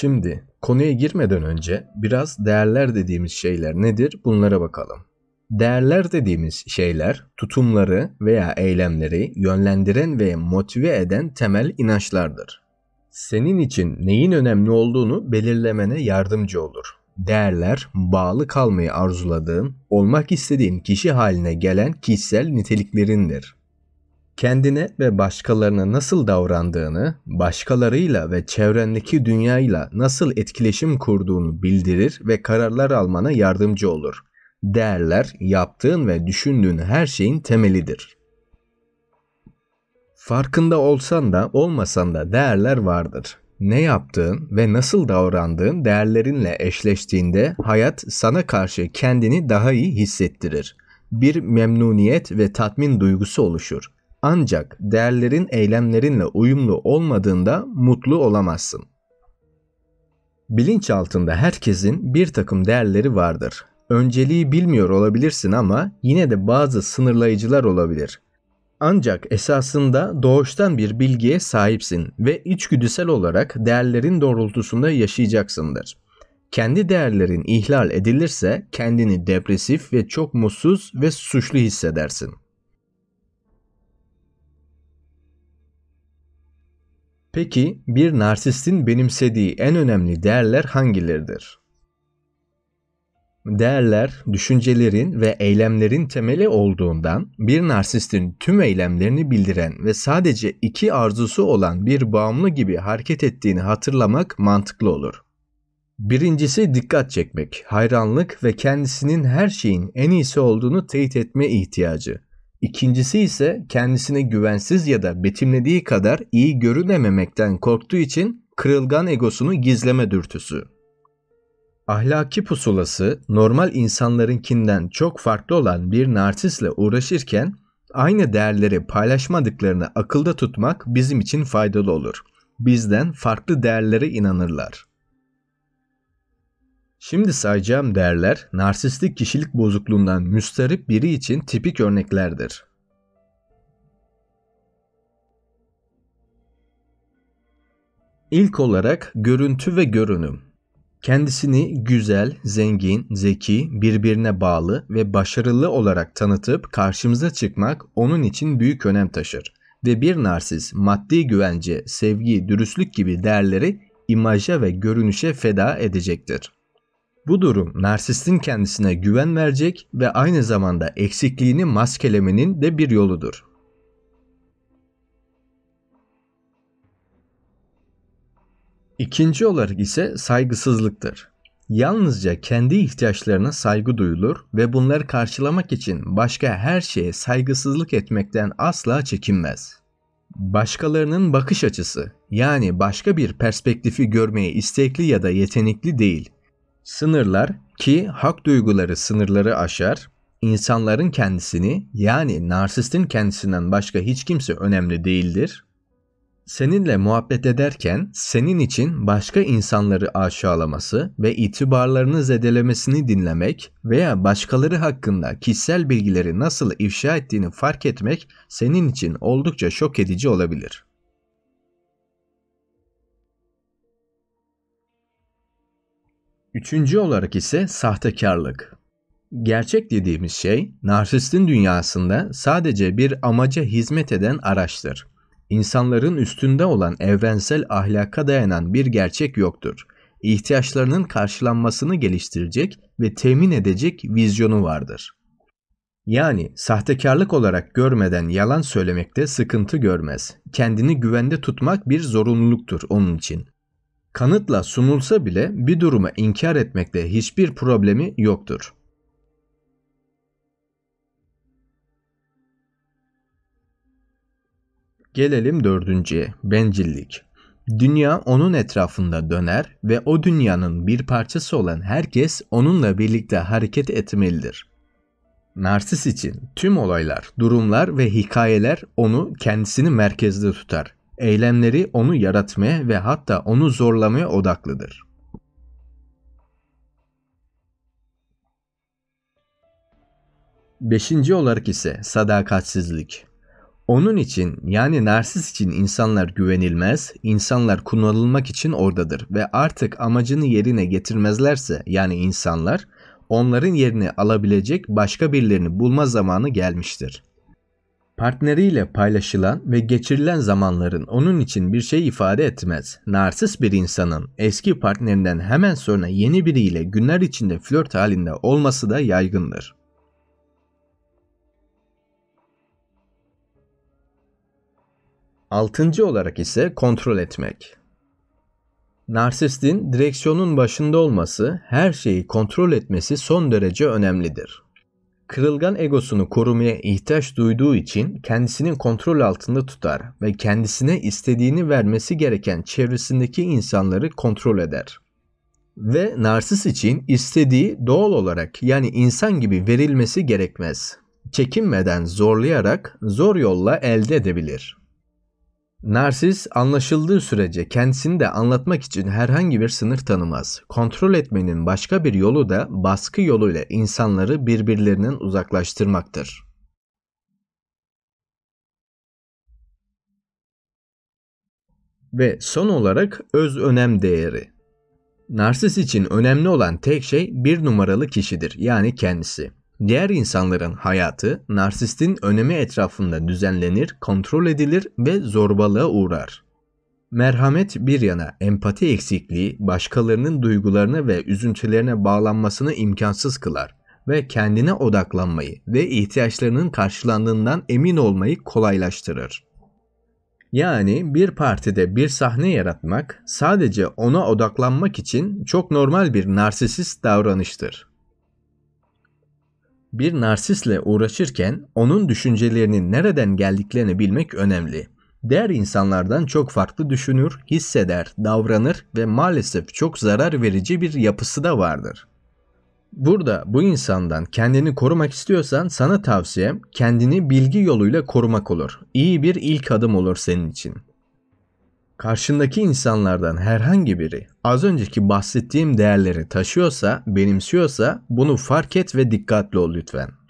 Şimdi konuya girmeden önce biraz değerler dediğimiz şeyler nedir bunlara bakalım. Değerler dediğimiz şeyler tutumları veya eylemleri yönlendiren ve motive eden temel inançlardır. Senin için neyin önemli olduğunu belirlemene yardımcı olur. Değerler bağlı kalmayı arzuladığın, olmak istediğin kişi haline gelen kişisel niteliklerindir kendine ve başkalarına nasıl davrandığını, başkalarıyla ve çevrendeki dünyayla nasıl etkileşim kurduğunu bildirir ve kararlar almana yardımcı olur. Değerler yaptığın ve düşündüğün her şeyin temelidir. Farkında olsan da olmasan da değerler vardır. Ne yaptığın ve nasıl davrandığın değerlerinle eşleştiğinde hayat sana karşı kendini daha iyi hissettirir. Bir memnuniyet ve tatmin duygusu oluşur ancak değerlerin eylemlerinle uyumlu olmadığında mutlu olamazsın. Bilinç altında herkesin bir takım değerleri vardır. Önceliği bilmiyor olabilirsin ama yine de bazı sınırlayıcılar olabilir. Ancak esasında doğuştan bir bilgiye sahipsin ve içgüdüsel olarak değerlerin doğrultusunda yaşayacaksındır. Kendi değerlerin ihlal edilirse kendini depresif ve çok mutsuz ve suçlu hissedersin. Peki bir narsistin benimsediği en önemli değerler hangileridir? Değerler düşüncelerin ve eylemlerin temeli olduğundan bir narsistin tüm eylemlerini bildiren ve sadece iki arzusu olan bir bağımlı gibi hareket ettiğini hatırlamak mantıklı olur. Birincisi dikkat çekmek, hayranlık ve kendisinin her şeyin en iyisi olduğunu teyit etme ihtiyacı. İkincisi ise kendisine güvensiz ya da betimlediği kadar iyi görülememekten korktuğu için kırılgan egosunu gizleme dürtüsü. Ahlaki pusulası normal insanlarınkinden çok farklı olan bir narsisle uğraşırken aynı değerleri paylaşmadıklarını akılda tutmak bizim için faydalı olur. Bizden farklı değerlere inanırlar. Şimdi sayacağım değerler narsistik kişilik bozukluğundan müsterip biri için tipik örneklerdir. İlk olarak görüntü ve görünüm. Kendisini güzel, zengin, zeki, birbirine bağlı ve başarılı olarak tanıtıp karşımıza çıkmak onun için büyük önem taşır ve bir narsiz maddi güvence, sevgi, dürüstlük gibi değerleri imaja ve görünüşe feda edecektir. Bu durum narsistin kendisine güven verecek ve aynı zamanda eksikliğini maskelemenin de bir yoludur. İkinci olarak ise saygısızlıktır. Yalnızca kendi ihtiyaçlarına saygı duyulur ve bunları karşılamak için başka her şeye saygısızlık etmekten asla çekinmez. Başkalarının bakış açısı yani başka bir perspektifi görmeye istekli ya da yetenekli değil, Sınırlar ki hak duyguları sınırları aşar, insanların kendisini yani narsistin kendisinden başka hiç kimse önemli değildir. Seninle muhabbet ederken senin için başka insanları aşağılaması ve itibarlarını zedelemesini dinlemek veya başkaları hakkında kişisel bilgileri nasıl ifşa ettiğini fark etmek senin için oldukça şok edici olabilir. Üçüncü olarak ise sahtekarlık. Gerçek dediğimiz şey, narsistin dünyasında sadece bir amaca hizmet eden araçtır. İnsanların üstünde olan evrensel ahlaka dayanan bir gerçek yoktur. İhtiyaçlarının karşılanmasını geliştirecek ve temin edecek vizyonu vardır. Yani sahtekarlık olarak görmeden yalan söylemekte sıkıntı görmez. Kendini güvende tutmak bir zorunluluktur onun için kanıtla sunulsa bile bir durumu inkar etmekte hiçbir problemi yoktur. Gelelim dördüncüye, bencillik. Dünya onun etrafında döner ve o dünyanın bir parçası olan herkes onunla birlikte hareket etmelidir. Narsis için tüm olaylar, durumlar ve hikayeler onu kendisini merkezde tutar eylemleri onu yaratmaya ve hatta onu zorlamaya odaklıdır. Beşinci olarak ise sadakatsizlik. Onun için yani narsis için insanlar güvenilmez, insanlar kullanılmak için oradadır ve artık amacını yerine getirmezlerse yani insanlar onların yerini alabilecek başka birilerini bulma zamanı gelmiştir. Partneriyle paylaşılan ve geçirilen zamanların onun için bir şey ifade etmez. Narsist bir insanın eski partnerinden hemen sonra yeni biriyle günler içinde flört halinde olması da yaygındır. Altıncı olarak ise kontrol etmek. Narsistin direksiyonun başında olması, her şeyi kontrol etmesi son derece önemlidir. Kırılgan egosunu korumaya ihtiyaç duyduğu için kendisini kontrol altında tutar ve kendisine istediğini vermesi gereken çevresindeki insanları kontrol eder. Ve narsis için istediği doğal olarak yani insan gibi verilmesi gerekmez. Çekinmeden zorlayarak zor yolla elde edebilir.'' Narsis anlaşıldığı sürece kendisini de anlatmak için herhangi bir sınır tanımaz. Kontrol etmenin başka bir yolu da baskı yoluyla insanları birbirlerinden uzaklaştırmaktır. Ve son olarak öz önem değeri. Narsis için önemli olan tek şey bir numaralı kişidir yani kendisi. Diğer insanların hayatı narsistin önemi etrafında düzenlenir, kontrol edilir ve zorbalığa uğrar. Merhamet bir yana empati eksikliği başkalarının duygularına ve üzüntülerine bağlanmasını imkansız kılar ve kendine odaklanmayı ve ihtiyaçlarının karşılandığından emin olmayı kolaylaştırır. Yani bir partide bir sahne yaratmak sadece ona odaklanmak için çok normal bir narsisist davranıştır bir narsisle uğraşırken onun düşüncelerinin nereden geldiklerini bilmek önemli. Diğer insanlardan çok farklı düşünür, hisseder, davranır ve maalesef çok zarar verici bir yapısı da vardır. Burada bu insandan kendini korumak istiyorsan sana tavsiyem kendini bilgi yoluyla korumak olur. İyi bir ilk adım olur senin için. Karşındaki insanlardan herhangi biri az önceki bahsettiğim değerleri taşıyorsa, benimsiyorsa bunu fark et ve dikkatli ol lütfen.